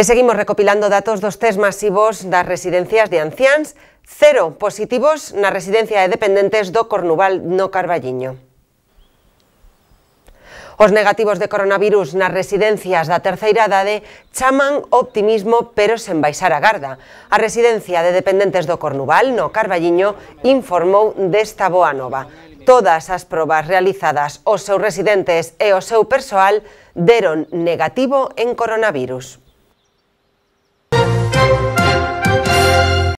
E seguimos recopilando datos dos test masivos das residencias de anciáns, cero positivos na residencia de dependentes do Cornuval no Carballiño. Os negativos de coronavirus nas residencias da terceira idade chaman optimismo pero sen baixar a garda. A residencia de dependentes do Cornuval no Carballiño informou desta boa nova. Todas as probas realizadas aos seus residentes e ao seu persoal deron negativo en coronavirus.